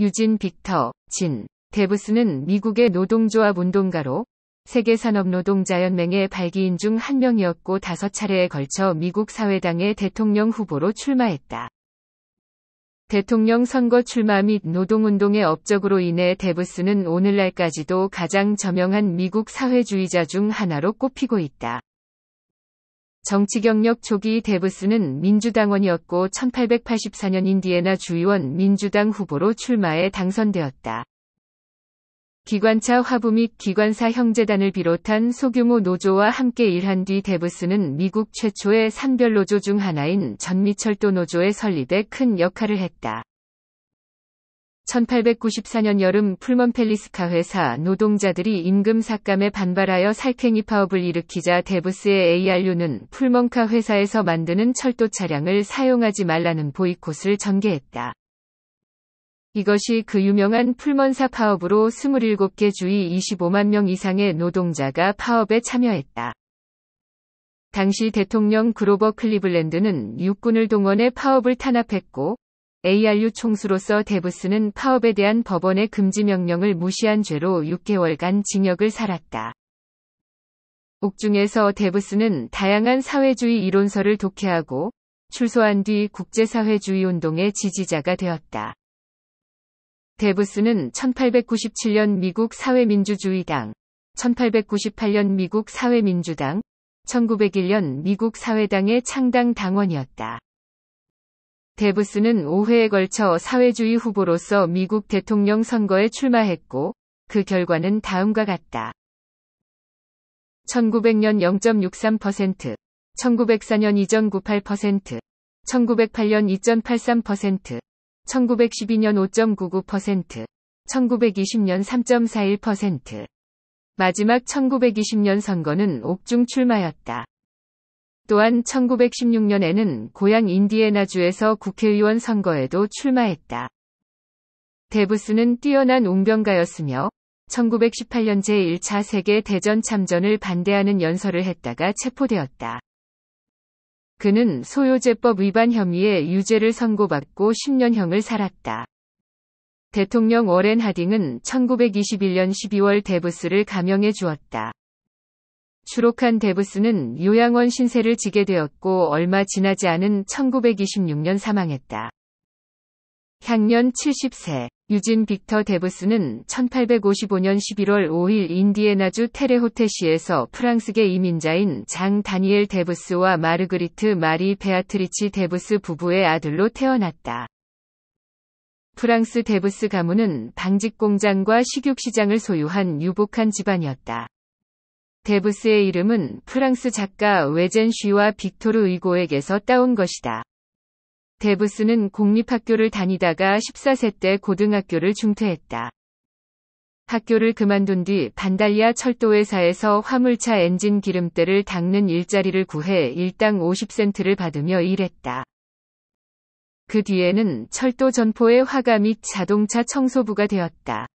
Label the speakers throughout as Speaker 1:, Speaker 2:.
Speaker 1: 유진 빅터, 진, 데브스는 미국의 노동조합 운동가로 세계산업노동자연맹의 발기인 중 한 명이었고 다섯 차례에 걸쳐 미국 사회당의 대통령 후보로 출마했다. 대통령 선거 출마 및 노동운동의 업적으로 인해 데브스는 오늘날까지도 가장 저명한 미국 사회주의자 중 하나로 꼽히고 있다. 정치 경력 초기 데브스는 민주당원이었고 1884년 인디애나 주의원 민주당 후보로 출마해 당선되었다. 기관차 화부 및 기관사 형제단을 비롯한 소규모 노조와 함께 일한 뒤 데브스는 미국 최초의 산별 노조 중 하나인 전미철도 노조에 설립에 큰 역할을 했다. 1894년 여름 풀먼펠리스카 회사 노동자들이 임금 삭감에 반발하여 살쾡이 파업을 일으키자 데브스의 ARU는 풀먼카 회사에서 만드는 철도 차량을 사용하지 말라는 보이콧을 전개했다. 이것이 그 유명한 풀먼사 파업으로 27개 주의 25만 명 이상의 노동자가 파업에 참여했다. 당시 대통령 그로버 클리블랜드는 육군을 동원해 파업을 탄압했고 ARU 총수로서 데브스는 파업에 대한 법원의 금지 명령을 무시한 죄로 6개월간 징역을 살았다. 옥중에서 데브스는 다양한 사회주의 이론서를 독해하고 출소한 뒤 국제사회주의 운동의 지지자가 되었다. 데브스는 1897년 미국 사회민주주의당, 1898년 미국 사회민주당, 1901년 미국 사회당의 창당 당원이었다. 데브스는 5회에 걸쳐 사회주의 후보로서 미국 대통령 선거에 출마했고 그 결과는 다음과 같다. 1900년 0.63%, 1904년 2.98%, 1908년 2.83%, 1912년 5.99%, 1920년 3.41%. 마지막 1920년 선거는 옥중 출마였다. 또한 1916년에는 고향 인디애나주에서 국회의원 선거에도 출마했다. 데브스는 뛰어난 웅병가였으며 1918년 제1차 세계 대전 참전을 반대하는 연설을 했다가 체포되었다. 그는 소요제법 위반 혐의에 유죄를 선고받고 10년형을 살았다. 대통령 워렌 하딩은 1921년 12월 데브스를 감형해 주었다. 추록한 데브스는 요양원 신세를 지게 되었고 얼마 지나지 않은 1926년 사망했다. 향년 70세 유진 빅터 데브스는 1855년 11월 5일 인디애나주 테레호테시에서 프랑스계 이민자인 장 다니엘 데브스와 마르그리트 마리 베아트리치 데브스 부부의 아들로 태어났다. 프랑스 데브스 가문은 방직공장과 식육시장을 소유한 유복한 집안이었다. 데브스의 이름은 프랑스 작가 외젠 쉬와 빅토르 의고에게서 따온 것이다. 데브스는 공립학교를 다니다가 14세 때 고등학교를 중퇴했다. 학교를 그만둔 뒤 반달리아 철도회사에서 화물차 엔진 기름때를 닦는 일자리를 구해 일당 50센트를 받으며 일했다. 그 뒤에는 철도 전포의 화가 및 자동차 청소부가 되었다.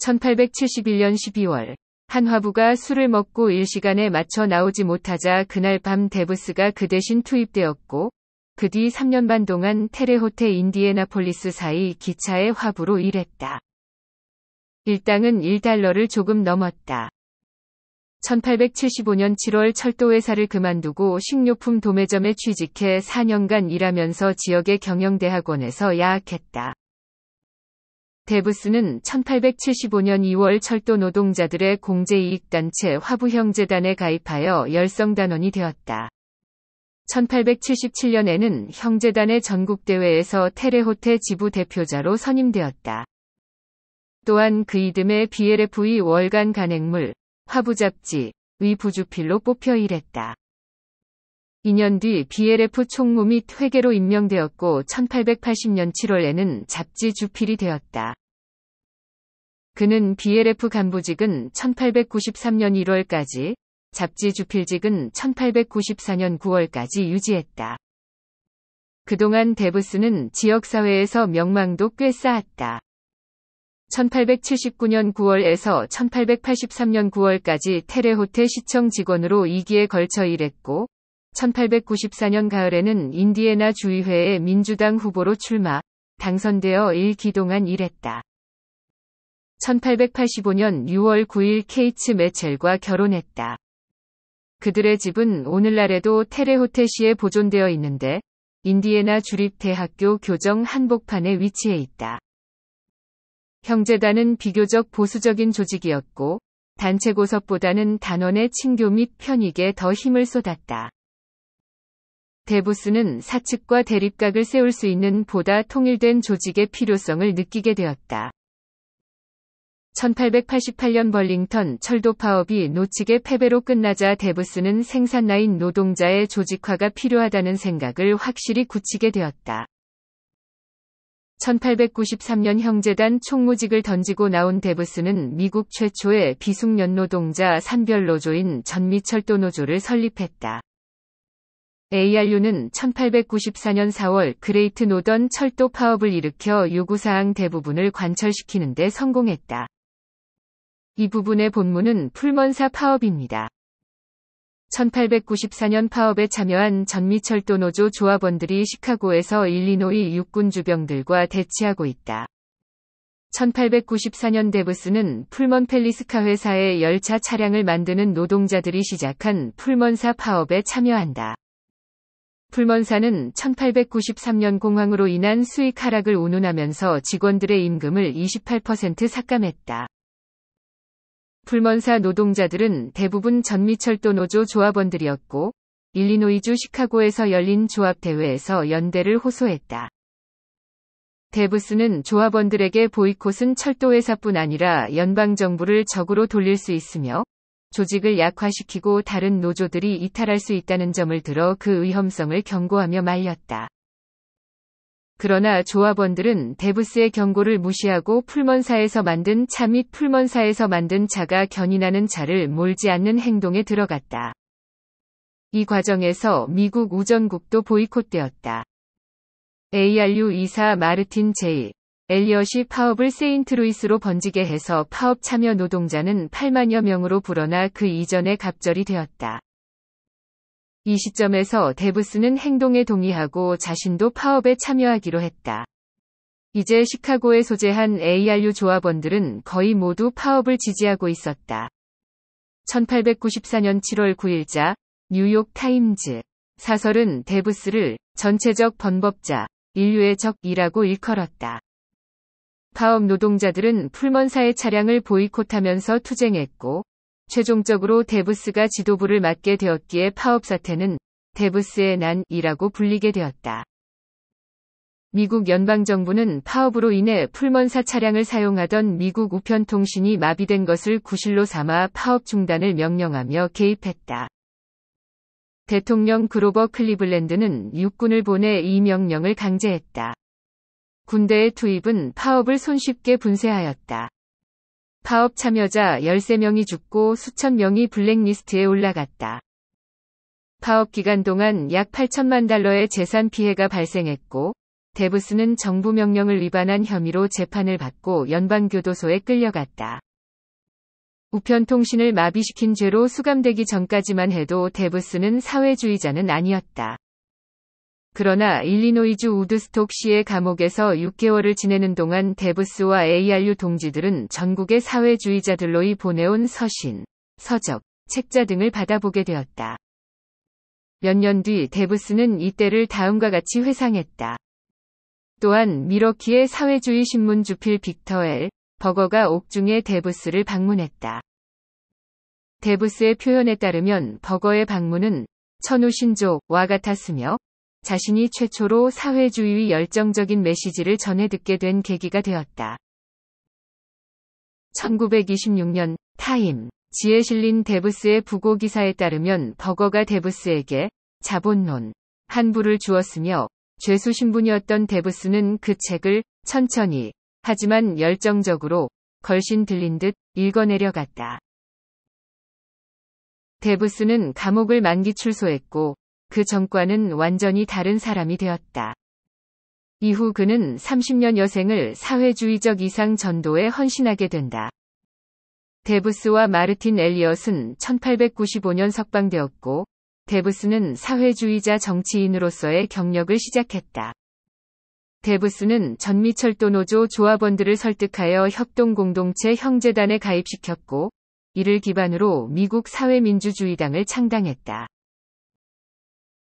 Speaker 1: 1871년 12월 한화부가 술을 먹고 일시간에 맞춰 나오지 못하자 그날 밤 데브스가 그 대신 투입되었고 그 뒤 3년 반 동안 테레호테 인디애나폴리스 사이 기차의 화부로 일했다. 일당은 1달러를 조금 넘었다. 1875년 7월 철도회사를 그만두고 식료품 도매점에 취직해 4년간 일하면서 지역의 경영대학원에서 야학했다. 데브스는 1875년 2월 철도 노동자들의 공제이익단체 화부형제단에 가입하여 열성단원이 되었다. 1877년에는 형제단의 전국대회에서 테레호테 지부 대표자로 선임되었다. 또한 그 이듬해 BLF의 e 월간 간행물, 화부잡지, 위부주필로 뽑혀 일했다. 2년 뒤 BLF 총무 및 회계로 임명되었고 1880년 7월에는 잡지 주필이 되었다. 그는 BLF 간부직은 1893년 1월까지, 잡지 주필직은 1894년 9월까지 유지했다. 그동안 데브스는 지역사회에서 명망도 꽤 쌓았다. 1879년 9월에서 1883년 9월까지 테레호텔 시청 직원으로 2기에 걸쳐 일했고, 1894년 가을에는 인디애나 주의회에 민주당 후보로 출마, 당선되어 1기 동안 일했다. 1885년 6월 9일 케이츠 메첼과 결혼했다. 그들의 집은 오늘날에도 테레호테시에 보존되어 있는데 인디애나 주립대학교 교정 한복판에 위치해 있다. 형제단은 비교적 보수적인 조직이었고 단체 고섭보다는 단원의 친교 및 편익에 더 힘을 쏟았다. 데보스는 사측과 대립각을 세울 수 있는 보다 통일된 조직의 필요성을 느끼게 되었다. 1888년 벌링턴 철도 파업이 노측의 패배로 끝나자 데브스는 생산라인 노동자의 조직화가 필요하다는 생각을 확실히 굳히게 되었다. 1893년 형제단 총무직을 던지고 나온 데브스는 미국 최초의 비숙련 노동자 산별노조인 전미철도노조를 설립했다. ARU는 1894년 4월 그레이트 노던 철도 파업을 일으켜 요구사항 대부분을 관철시키는 데 성공했다. 이 부분의 본문은 풀먼사 파업입니다. 1894년 파업에 참여한 전미철도 노조 조합원들이 시카고에서 일리노이 육군 주병들과 대치하고 있다. 1894년 데브스는 풀먼 펠리스카 회사의 열차 차량을 만드는 노동자들이 시작한 풀먼사 파업에 참여한다. 불먼사는 1893년 공황으로 인한 수익 하락을 운운하면서 직원들의 임금을 28% 삭감했다. 불먼사 노동자들은 대부분 전미철도 노조 조합원들이었고 일리노이주 시카고에서 열린 조합대회에서 연대를 호소했다. 데브스는 조합원들에게 보이콧은 철도회사뿐 아니라 연방정부를 적으로 돌릴 수 있으며 조직을 약화시키고 다른 노조들이 이탈할 수 있다는 점을 들어 그 위험성을 경고하며 말렸다. 그러나 조합원들은 데브스의 경고를 무시하고 풀먼사에서 만든 차 및 풀먼사에서 만든 차가 견인하는 차를 몰지 않는 행동에 들어갔다. 이 과정에서 미국 우전국도 보이콧되었다. ARU 이사 마르틴 제일 엘리엇이 파업을 세인트루이스로 번지게 해서 파업 참여 노동자는 8만여 명으로 불어나 그 이전에 갑절이 되었다. 이 시점에서 데브스는 행동에 동의하고 자신도 파업에 참여하기로 했다. 이제 시카고에 소재한 ARU 조합원들은 거의 모두 파업을 지지하고 있었다. 1894년 7월 9일자 뉴욕 타임즈 사설은 데브스를 전체적 번법자, 인류의 적이라고 일컬었다. 파업 노동자들은 풀먼사의 차량을 보이콧하면서 투쟁했고 최종적으로 데브스가 지도부를 맡게 되었기에 파업 사태는 데브스의 난이라고 불리게 되었다. 미국 연방정부는 파업으로 인해 풀먼사 차량을 사용하던 미국 우편통신이 마비된 것을 구실로 삼아 파업 중단을 명령하며 개입했다. 대통령 그로버 클리블랜드는 육군을 보내 이 명령을 강제했다. 군대의 투입은 파업을 손쉽게 분쇄하였다. 파업 참여자 13명이 죽고 수천 명이 블랙리스트에 올라갔다. 파업 기간 동안 약 8천만 달러의 재산 피해가 발생했고, 데브스는 정부 명령을 위반한 혐의로 재판을 받고 연방교도소에 끌려갔다. 우편통신을 마비시킨 죄로 수감되기 전까지만 해도 데브스는 사회주의자는 아니었다. 그러나 일리노이주 우드스톡시의 감옥에서 6개월을 지내는 동안 데브스와 ARU 동지들은 전국의 사회주의자들로이 보내온 서신, 서적, 책자 등을 받아보게 되었다. 몇 년 뒤 데브스는 이때를 다음과 같이 회상했다. 또한 미러키의 사회주의 신문 주필 빅터 엘 버거가 옥중에 데브스를 방문했다. 데브스의 표현에 따르면 버거의 방문은 천우신조와 같았으며 자신이 최초로 사회주의 열정적인 메시지를 전해 듣게 된 계기가 되었다. 1926년 타임 지에 실린 데브스의 부고 기사에 따르면 버거가 데브스에게 자본론 한부를 주었으며 죄수 신분이었던 데브스는 그 책을 천천히 하지만 열정적으로 걸신 들린 듯 읽어내려갔다. 데브스는 감옥을 만기 출소했고 그 정과는 완전히 다른 사람이 되었다. 이후 그는 30년 여생을 사회주의적 이상 전도에 헌신하게 된다. 데브스와 마르틴 엘리엇은 1895년 석방되었고, 데브스는 사회주의자 정치인으로서의 경력을 시작했다. 데브스는 전미철도 노조 조합원들을 설득하여 협동공동체 형제단에 가입시켰고, 이를 기반으로 미국 사회민주주의당을 창당했다.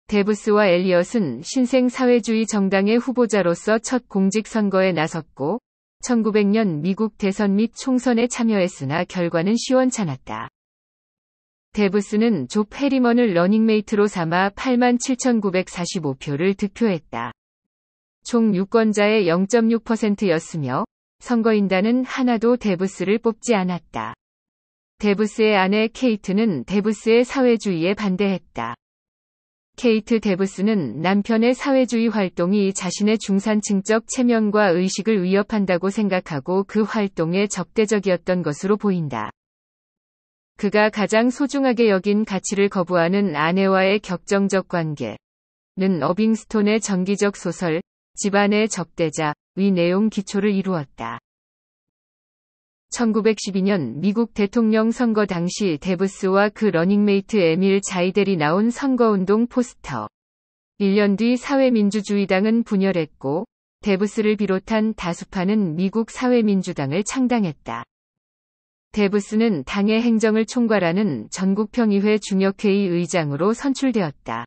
Speaker 1: 데브스와 엘리엇은 신생 사회주의 정당의 후보자로서 첫 공직선거에 나섰고 1900년 미국 대선 및 총선에 참여했으나 결과는 시원찮았다. 데브스는 조 페리먼을 러닝메이트로 삼아 87,945표를 득표했다. 총 유권자의 0.6%였으며 선거인단은 하나도 데브스를 뽑지 않았다. 데브스의 아내 케이트는 데브스의 사회주의에 반대했다. 케이트 데브스는 남편의 사회주의 활동이 자신의 중산층적 체면과 의식을 위협한다고 생각하고 그 활동에 적대적이었던 것으로 보인다. 그가 가장 소중하게 여긴 가치를 거부하는 아내와의 격정적 관계. 는 어빙스톤의 정기적 소설, 집안의 적대자, 위 내용 기초를 이루었다. 1912년 미국 대통령 선거 당시 데브스와 그 러닝메이트 에밀 자이델이 나온 선거운동 포스터. 1년 뒤 사회민주주의당은 분열했고 데브스를 비롯한 다수파는 미국 사회민주당을 창당했다. 데브스는 당의 행정을 총괄하는 전국평의회 중역회의 의장으로 선출되었다.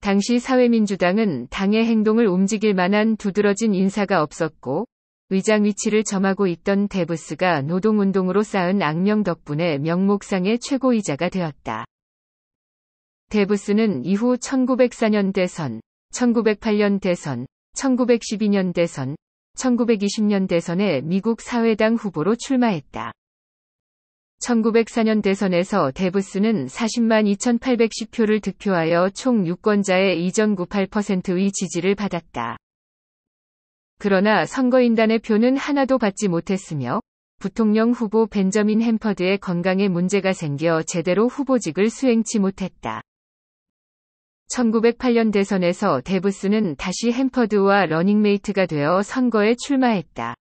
Speaker 1: 당시 사회민주당은 당의 행동을 움직일 만한 두드러진 인사가 없었고 의장 위치를 점하고 있던 데브스가 노동운동으로 쌓은 악명 덕분에 명목상의 최고이자가 되었다. 데브스는 이후 1904년 대선, 1908년 대선, 1912년 대선, 1920년 대선에 미국 사회당 후보로 출마했다. 1904년 대선에서 데브스는 40만 2,810표를 득표하여 총 유권자의 2.98%의 지지를 받았다. 그러나 선거인단의 표는 하나도 받지 못했으며 부통령 후보 벤저민 햄퍼드의 건강에 문제가 생겨 제대로 후보직을 수행치 못했다. 1908년 대선에서 데브스는 다시 햄퍼드와 러닝메이트가 되어 선거에 출마했다.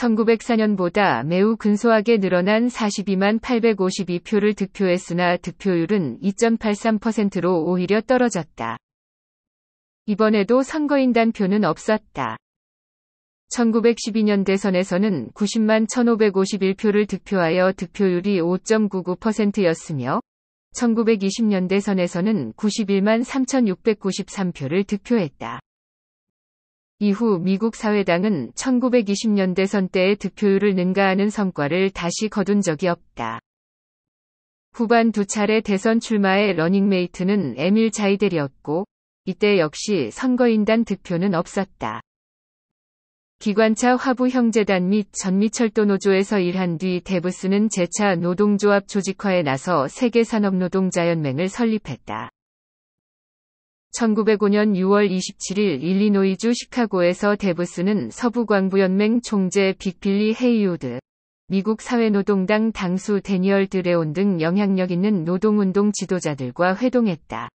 Speaker 1: 1904년보다 매우 근소하게 늘어난 42만 852표를 득표했으나 득표율은 2.83%로 오히려 떨어졌다. 이번에도 선거인단 표는 없었다. 1912년 대선에서는 90만 1551표를 득표하여 득표율이 5.99%였으며 1920년 대선에서는 91만 3693표를 득표했다. 이후 미국 사회당은 1920년 대선 때의 득표율을 능가하는 성과를 다시 거둔 적이 없다. 후반 두 차례 대선 출마의 러닝메이트는 에밀 자이델이었고 이때 역시 선거인단 득표는 없었다. 기관차 화부 형제단 및 전미철도 노조에서 일한 뒤 데브스는 재차 노동조합 조직화에 나서 세계산업노동자연맹을 설립했다. 1905년 6월 27일 일리노이주 시카고에서 데브스는 서부광부연맹 총재 빅빌리 헤이우드, 미국 사회노동당 당수 데니얼 드레온 등 영향력 있는 노동운동 지도자들과 회동했다.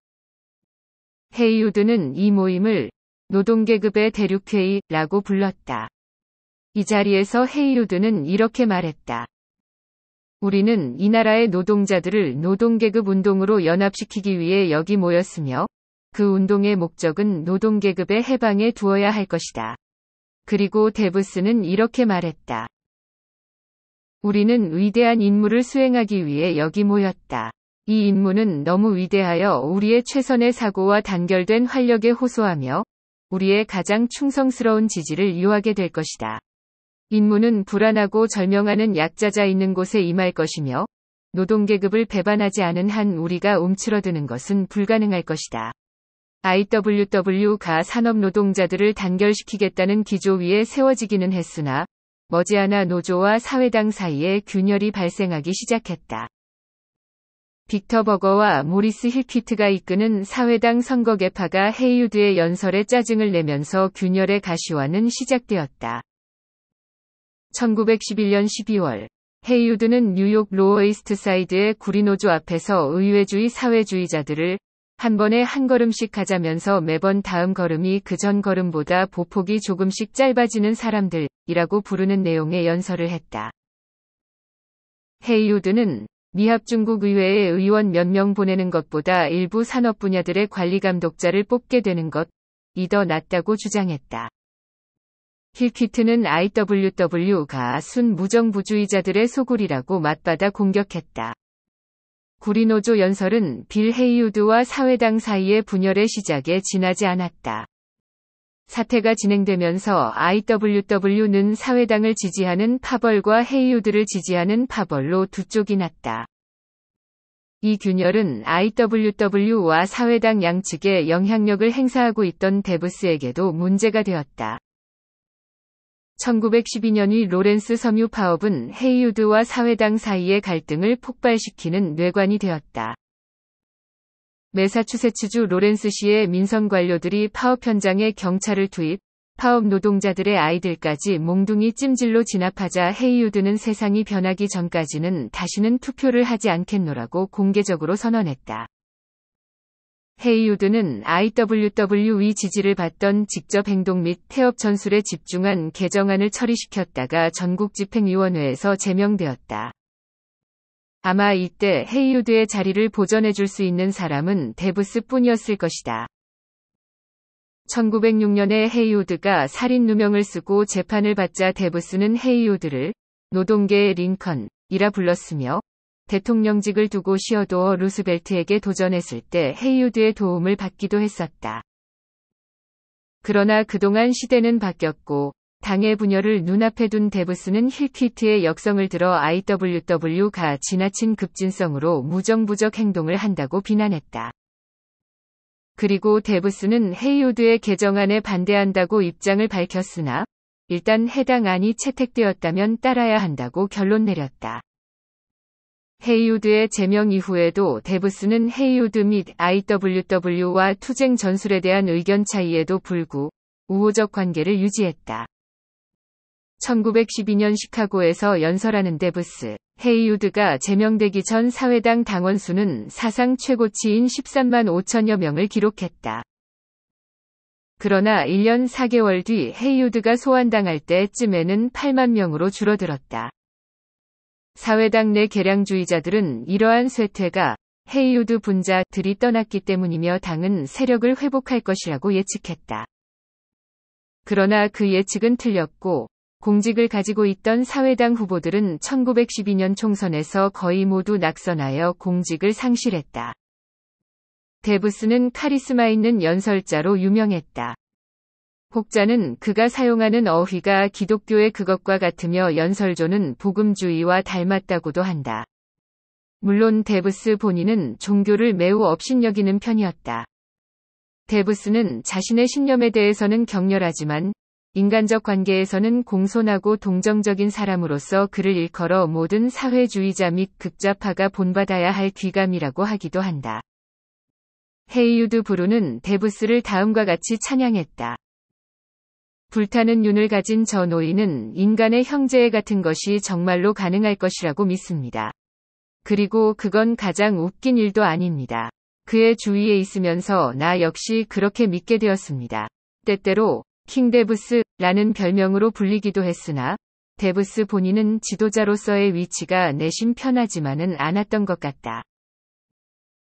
Speaker 1: 헤이우드는 이 모임을 노동계급의 대륙회의라고 불렀다. 이 자리에서 헤이루드는 이렇게 말했다. 우리는 이 나라의 노동자들을 노동계급 운동으로 연합시키기 위해 여기 모였으며 그 운동의 목적은 노동계급의 해방에 두어야 할 것이다. 그리고 데브스는 이렇게 말했다. 우리는 위대한 임무를 수행하기 위해 여기 모였다. 이 임무는 너무 위대하여 우리의 최선의 사고와 단결된 활력에 호소하며 우리의 가장 충성스러운 지지를 요하게 될 것이다. 인문은 불안하고 절명하는 약자자 있는 곳에 임할 것이며 노동계급을 배반하지 않은 한 우리가 움츠러드는 것은 불가능할 것이다. IWW가 산업노동자들을 단결시키겠다는 기조 위에 세워지기는 했으나 머지않아 노조와 사회당 사이에 균열이 발생하기 시작했다. 빅터 버거와 모리스 힐키트가 이끄는 사회당 선거개파가 헤이우드의 연설에 짜증을 내면서 균열의 가시화는 시작되었다. 1911년 12월 헤이우드는 뉴욕 로어이스트사이드의 구리노조 앞에서 의회주의 사회주의자들을 한 번에 한 걸음씩 가자면서 매번 다음 걸음이 그 전 걸음보다 보폭이 조금씩 짧아지는 사람들이라고 부르는 내용의 연설을 했다. 헤이우드는 미합 중국 의회에 의원 몇 명 보내는 것보다 일부 산업 분야들의 관리 감독자를 뽑게 되는 것 이 더 낫다고 주장했다. 힐키트는 IWW가 순 무정부주의자들의 소굴이라고 맞받아 공격했다. 구리노조 연설은 빌 헤이우드와 사회당 사이의 분열의 시작에 지나지 않았다. 사태가 진행되면서 IWW는 사회당을 지지하는 파벌과 헤이우드를 지지하는 파벌로 두 쪽이 났다. 이 균열은 IWW와 사회당 양측에 영향력을 행사하고 있던 데브스에게도 문제가 되었다. 1912년의 로렌스 섬유 파업은 헤이우드와 사회당 사이의 갈등을 폭발시키는 뇌관이 되었다. 매사추세츠주 로렌스시의 민선 관료들이 파업 현장에 경찰을 투입, 파업 노동자들의 아이들까지 몽둥이 찜질로 진압하자 헤이우드는 세상이 변하기 전까지는 다시는 투표를 하지 않겠노라고 공개적으로 선언했다. 헤이우드는 IWW의 지지를 받던 직접 행동 및 태업 전술에 집중한 개정안을 처리시켰다가 전국 집행위원회에서 제명되었다. 아마 이때 헤이우드의 자리를 보전해줄 수 있는 사람은 데브스뿐이었을 것이다. 1906년에 헤이우드가 살인 누명을 쓰고 재판을 받자 데브스는 헤이우드를 노동계의 링컨이라 불렀으며 대통령직을 두고 시어도어 루스벨트에게 도전했을 때 헤이우드의 도움을 받기도 했었다. 그러나 그동안 시대는 바뀌었고 당의 분열을 눈앞에 둔 데브스는 힐퀴트의 역성을 들어 IWW가 지나친 급진성으로 무정부적 행동을 한다고 비난했다. 그리고 데브스는 헤이우드의 개정안에 반대한다고 입장을 밝혔으나 일단 해당 안이 채택되었다면 따라야 한다고 결론 내렸다. 헤이우드의 제명 이후에도 데브스는 헤이우드 및 IWW와 투쟁 전술에 대한 의견 차이에도 불구 우호적 관계를 유지했다. 1912년 시카고에서 연설하는 데브스 헤이우드가 제명되기 전 사회당 당원수는 사상 최고치인 13만 5천여 명을 기록했다. 그러나 1년 4개월 뒤 헤이우드가 소환당할 때쯤에는 8만 명으로 줄어들었다. 사회당 내계량주의자들은 이러한 쇠퇴가 헤이우드 분자들이 떠났기 때문이며 당은 세력을 회복할 것이라고 예측했다. 그러나 그 예측은 틀렸고 공직을 가지고 있던 사회당 후보들은 1912년 총선에서 거의 모두 낙선하여 공직을 상실했다. 데브스는 카리스마 있는 연설자로 유명했다. 혹자는 그가 사용하는 어휘가 기독교의 그것과 같으며 연설조는 복음주의와 닮았다고도 한다. 물론 데브스 본인은 종교를 매우 업신여기는 편이었다. 데브스는 자신의 신념에 대해서는 격렬하지만 인간적 관계에서는 공손하고 동정적인 사람으로서 그를 일컬어 모든 사회주의자 및 극좌파가 본받아야 할 귀감이라고 하기도 한다. 헤이유드 브루는 데브스를 다음과 같이 찬양했다. 불타는 윤을 가진 저 노인은 인간의 형제애 같은 것이 정말로 가능할 것이라고 믿습니다. 그리고 그건 가장 웃긴 일도 아닙니다. 그의 주위에 있으면서 나 역시 그렇게 믿게 되었습니다. 때때로 킹 데브스라는 별명으로 불리기도 했으나 데브스 본인은 지도자로서의 위치가 내심 편하지만은 않았던 것 같다.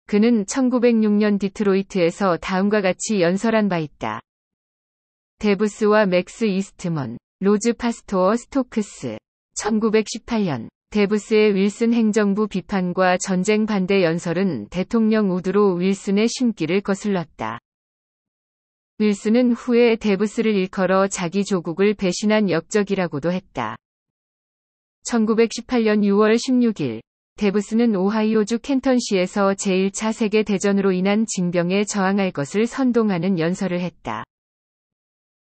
Speaker 1: 그는 1906년 디트로이트에서 다음과 같이 연설한 바 있다. 데브스와 맥스 이스트먼, 로즈 파스토어 스토크스. 1918년 데브스의 윌슨 행정부 비판과 전쟁 반대 연설은 대통령 우드로 윌슨의 심기를 거슬렀다. 윌슨은 후에 데브스를 일컬어 자기 조국을 배신한 역적이라고도 했다. 1918년 6월 16일, 데브스는 오하이오주 켄턴시에서 제1차 세계대전으로 인한 징병에 저항할 것을 선동하는 연설을 했다.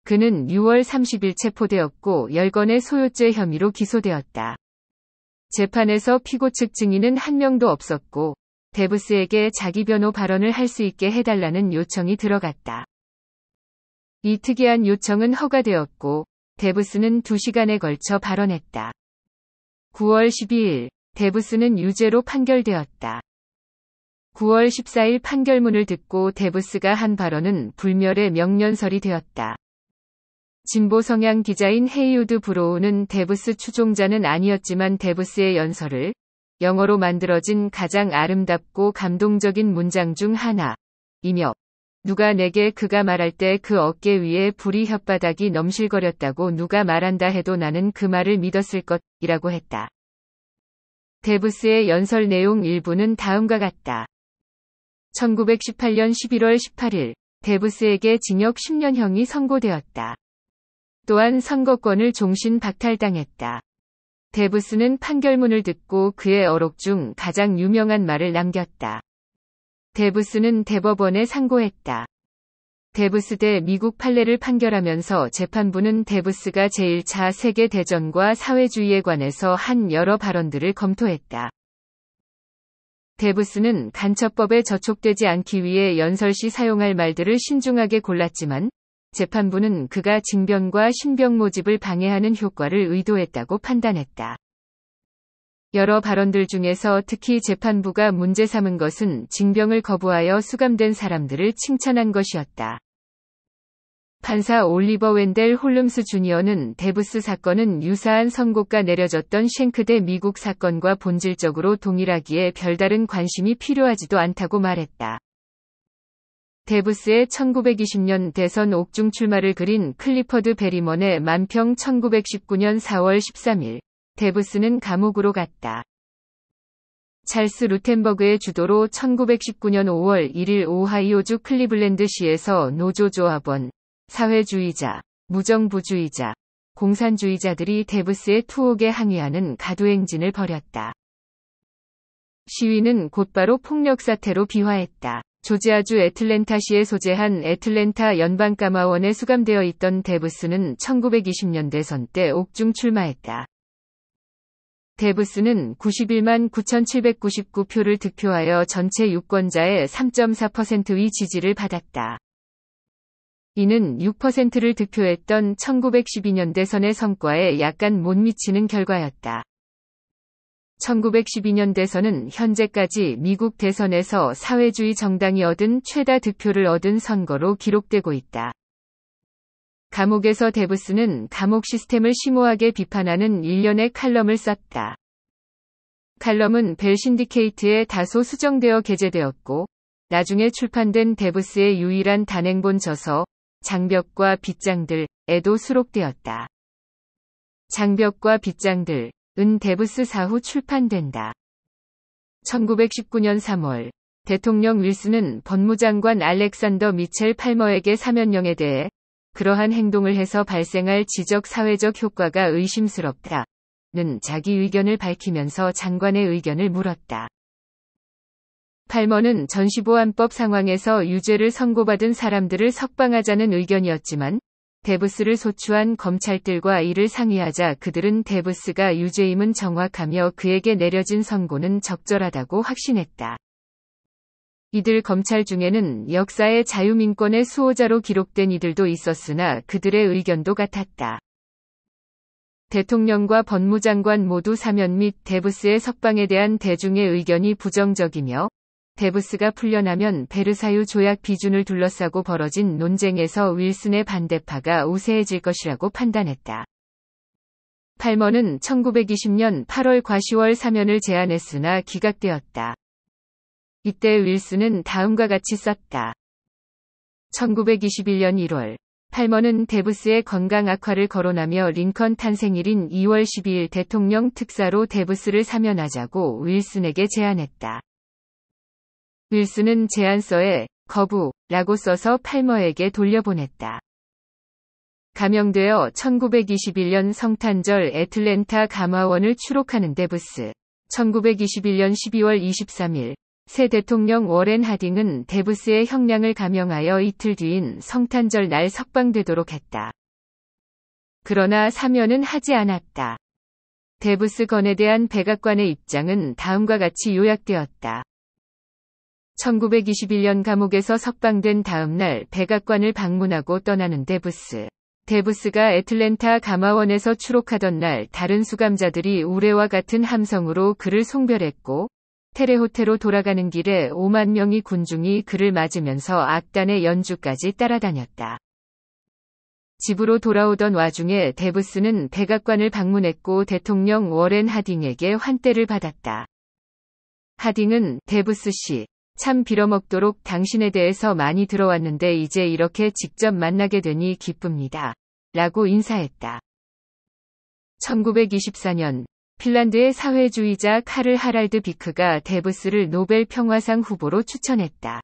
Speaker 1: 그는 6월 30일 체포되었고 10건의 소요죄 혐의로 기소되었다. 재판에서 피고 측 증인은 한 명도 없었고 데브스에게 자기 변호 발언을 할 수 있게 해달라는 요청이 들어갔다. 이 특이한 요청은 허가되었고 데브스는 2시간에 걸쳐 발언했다. 9월 12일 데브스는 유죄로 판결되었다. 9월 14일 판결문을 듣고 데브스가 한 발언은 불멸의 명년설이 되었다. 진보 성향 기자인 헤이우드 브로우는 데브스 추종자는 아니었지만 데브스의 연설을 영어로 만들어진 가장 아름답고 감동적인 문장 중 하나이며 누가 내게 그가 말할 때 그 어깨 위에 불이 혓바닥이 넘실거렸다고 누가 말한다 해도 나는 그 말을 믿었을 것이라고 했다. 데브스의 연설 내용 일부는 다음과 같다. 1918년 11월 18일 데브스에게 징역 10년형이 선고되었다. 또한 선거권을 종신 박탈당했다. 데브스는 판결문을 듣고 그의 어록 중 가장 유명한 말을 남겼다. 데브스는 대법원에 상고했다. 데브스대 미국 판례를 판결하면서 재판부는 데브스가 제1차 세계대전과 사회주의에 관해서 한 여러 발언들을 검토했다. 데브스는 간첩법에 저촉되지 않기 위해 연설 시 사용할 말들을 신중하게 골랐지만 재판부는 그가 징병과 신병 모집을 방해하는 효과를 의도했다고 판단했다. 여러 발언들 중에서 특히 재판부가 문제 삼은 것은 징병을 거부하여 수감된 사람들을 칭찬한 것이었다. 판사 올리버 웬델 홀름스 주니어는 데브스 사건은 유사한 선고가 내려졌던 쉔크대 미국 사건과 본질적으로 동일하기에 별다른 관심이 필요하지도 않다고 말했다. 데브스의 1920년 대선 옥중 출마를 그린 클리퍼드 베리먼의 만평 1919년 4월 13일 데브스는 감옥으로 갔다. 찰스 루텐버그의 주도로 1919년 5월 1일 오하이오주 클리블랜드시에서 노조조합원, 사회주의자, 무정부주의자, 공산주의자들이 데브스의 투옥에 항의하는 가두행진을 벌였다. 시위는 곧바로 폭력사태로 비화했다. 조지아주 애틀랜타시에 소재한 애틀랜타 연방감화원에 수감되어 있던 데브스는 1920년대 선 때 옥중 출마했다. 데브스는 91만 9,799표를 득표하여 전체 유권자의 3.4%의 지지를 받았다. 이는 6%를 득표했던 1912년 대선의 성과에 약간 못 미치는 결과였다. 1912년 대선은 현재까지 미국 대선에서 사회주의 정당이 얻은 최다 득표를 얻은 선거로 기록되고 있다. 감옥에서 데브스는 감옥 시스템을 심오하게 비판하는 일련의 칼럼을 썼다. 칼럼은 벨 신디케이트에 다소 수정되어 게재되었고 나중에 출판된 데브스의 유일한 단행본 저서 장벽과 빗장들에도 수록되었다. 장벽과 빗장들은 데브스 사후 출판된다. 1919년 3월 대통령 윌슨은 법무장관 알렉산더 미첼 팔머에게 사면령에 대해 그러한 행동을 해서 발생할 지적 사회적 효과가 의심스럽다. 는 자기 의견을 밝히면서 장관의 의견을 물었다. 팔머는 전시보안법 상황에서 유죄를 선고받은 사람들을 석방하자는 의견이었지만 데브스를 소추한 검찰들과 이를 상의하자 그들은 데브스가 유죄임은 정확하며 그에게 내려진 선고는 적절하다고 확신했다. 이들 검찰 중에는 역사의 자유민권의 수호자로 기록된 이들도 있었으나 그들의 의견도 같았다. 대통령과 법무장관 모두 사면 및 데브스의 석방에 대한 대중의 의견이 부정적이며 데브스가 풀려나면 베르사유 조약 비준을 둘러싸고 벌어진 논쟁에서 윌슨의 반대파가 우세해질 것이라고 판단했다. 팔머는 1920년 8월 과 10월 사면을 제안했으나 기각되었다. 이때 윌슨은 다음과 같이 썼다. 1921년 1월 팔머는 데브스의 건강 악화를 거론하며 링컨 탄생일인 2월 12일 대통령 특사로 데브스를 사면하자고 윌슨에게 제안했다. 윌슨은 제안서에 거부라고 써서 팔머에게 돌려보냈다. 감염되어 1921년 성탄절 애틀랜타 감화원을 추록하는 데브스. 1921년 12월 23일 새 대통령 워렌 하딩은 데브스의 형량을 감형하여 이틀 뒤인 성탄절 날 석방되도록 했다. 그러나 사면은 하지 않았다. 데브스 건에 대한 백악관의 입장은 다음과 같이 요약되었다. 1921년 감옥에서 석방된 다음 날 백악관을 방문하고 떠나는 데브스. 데브스가 애틀랜타 감화원에서 추록하던 날 다른 수감자들이 우레와 같은 함성으로 그를 송별했고 테레호테로 돌아가는 길에 5만 명의 군중이 그를 맞으면서 악단의 연주까지 따라다녔다. 집으로 돌아오던 와중에 데브스는 백악관을 방문했고 대통령 워렌 하딩에게 환대를 받았다. 하딩은 데브스 씨, 참 빌어먹도록 당신에 대해서 많이 들어왔는데 이제 이렇게 직접 만나게 되니 기쁩니다. 라고 인사했다. 1924년 핀란드의 사회주의자 카를 하랄드 비크가 데브스를 노벨 평화상 후보로 추천했다.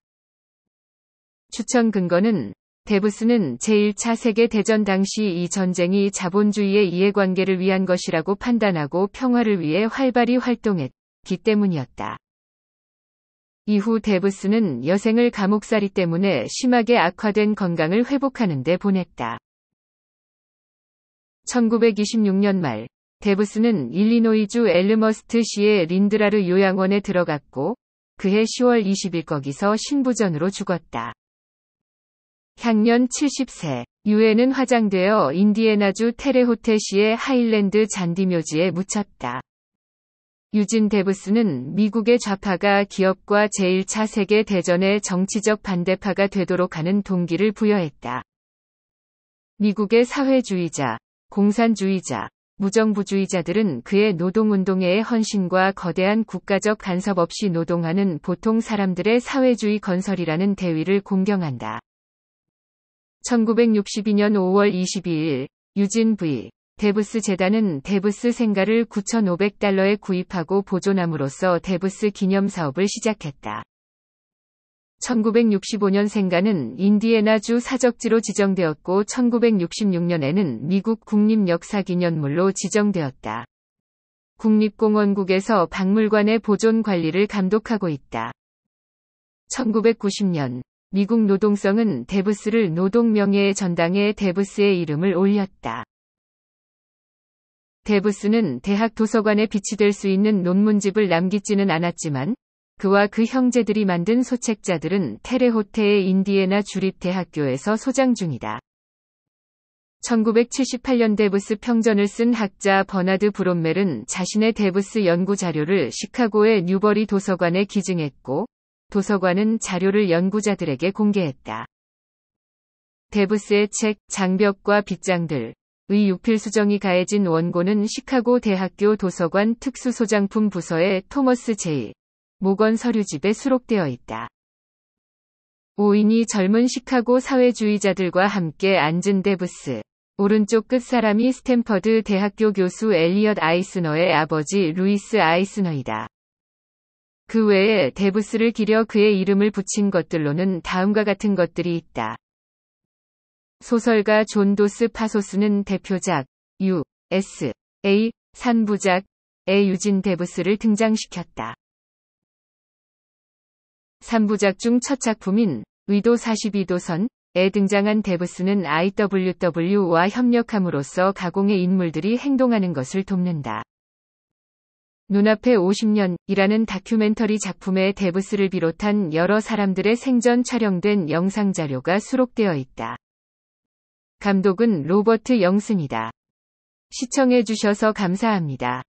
Speaker 1: 추천 근거는 데브스는 제1차 세계대전 당시 이 전쟁이 자본주의의 이해관계를 위한 것이라고 판단하고 평화를 위해 활발히 활동했기 때문이었다. 이후 데브스는 여생을 감옥살이 때문에 심하게 악화된 건강을 회복하는 데 보냈다. 1926년 말 데브스는 일리노이주 엘르머스트시의 린드라르 요양원에 들어갔고 그해 10월 20일 거기서 신부전으로 죽었다. 향년 70세 유해는 화장되어 인디애나주 테레호테시의 하일랜드 잔디묘지에 묻혔다. 유진 데브스는 미국의 좌파가 기업과 제1차 세계 대전의 정치적 반대파가 되도록 하는 동기를 부여했다. 미국의 사회주의자, 공산주의자, 무정부주의자들은 그의 노동운동에의 헌신과 거대한 국가적 간섭 없이 노동하는 보통 사람들의 사회주의 건설이라는 대위를 공경한다. 1962년 5월 22일 유진 V. 데브스 재단은 데브스 생가를 9,500달러에 구입하고 보존함으로써 데브스 기념 사업을 시작했다. 1965년 생가는 인디애나주 사적지로 지정되었고 1966년에는 미국 국립역사기념물로 지정되었다. 국립공원국에서 박물관의 보존 관리를 감독하고 있다. 1990년 미국 노동성은 데브스를 노동명예의 전당에 데브스의 이름을 올렸다. 데브스는 대학 도서관에 비치될 수 있는 논문집을 남기지는 않았지만 그와 그 형제들이 만든 소책자들은 테레호테의 인디애나 주립대학교에서 소장 중이다. 1978년 데브스 평전을 쓴 학자 버나드 브롬멜은 자신의 데브스 연구 자료를 시카고의 뉴버리 도서관에 기증했고, 도서관은 자료를 연구자들에게 공개했다. 데브스의 책 장벽과 빗장들의 유필 수정이 가해진 원고는 시카고 대학교 도서관 특수소장품 부서의 토머스 제이 목원 서류집에 수록되어 있다. 오인이 젊은 시카고 사회주의자들과 함께 앉은 데브스. 오른쪽 끝사람이 스탠퍼드 대학교 교수 엘리엇 아이스너의 아버지 루이스 아이스너이다. 그 외에 데브스를 기려 그의 이름을 붙인 것들로는 다음과 같은 것들이 있다. 소설가 존 도스 파소스는 대표작 U, S, A, 산부작, 에 유진 데브스를 등장시켰다. 3부작 중 첫 작품인 위도 42도선에 등장한 데브스는 IWW와 협력함으로써 가공의 인물들이 행동하는 것을 돕는다. 눈앞에 50년이라는 다큐멘터리 작품에 데브스를 비롯한 여러 사람들의 생전 촬영된 영상 자료가 수록되어 있다. 감독은 로버트 영슨이다. 시청해주셔서 감사합니다.